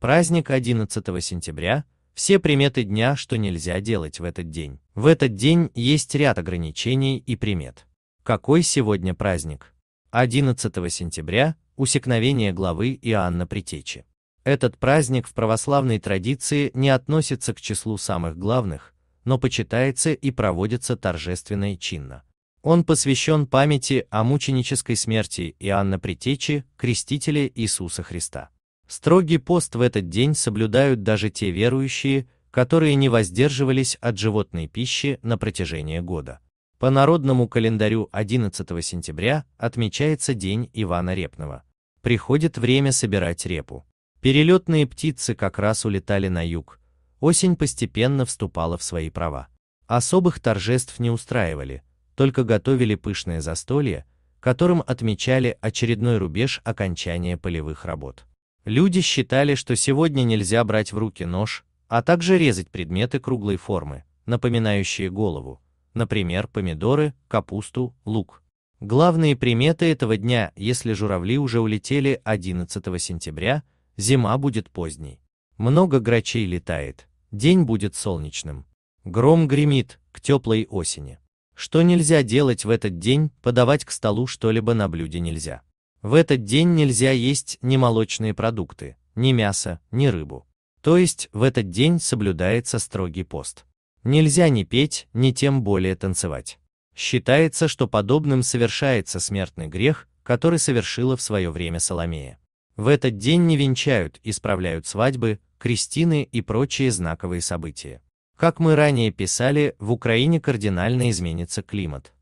Праздник 11 сентября – все приметы дня, что нельзя делать в этот день. В этот день есть ряд ограничений и примет. Какой сегодня праздник? 11 сентября – усекновение главы Иоанна Притечи. Этот праздник в православной традиции не относится к числу самых главных, но почитается и проводится торжественно и чинно. Он посвящен памяти о мученической смерти Иоанна Притечи, крестителя Иисуса Христа. Строгий пост в этот день соблюдают даже те верующие, которые не воздерживались от животной пищи на протяжении года. По народному календарю 11 сентября отмечается День Ивана Репного. Приходит время собирать репу. Перелетные птицы как раз улетали на юг. Осень постепенно вступала в свои права. Особых торжеств не устраивали, только готовили пышное застолье, которым отмечали очередной рубеж окончания полевых работ. Люди считали, что сегодня нельзя брать в руки нож, а также резать предметы круглой формы, напоминающие голову, например, помидоры, капусту, лук. Главные приметы этого дня, если журавли уже улетели 11 сентября, зима будет поздней. Много грачей летает, день будет солнечным. Гром гремит к теплой осени. Что нельзя делать в этот день, подавать к столу что-либо на блюде нельзя. В этот день нельзя есть ни молочные продукты, ни мясо, ни рыбу. То есть в этот день соблюдается строгий пост. Нельзя ни петь, ни тем более танцевать. Считается, что подобным совершается смертный грех, который совершила в свое время Соломея. В этот день не венчают, исправляют свадьбы, крестины и прочие знаковые события. Как мы ранее писали, в Украине кардинально изменится климат.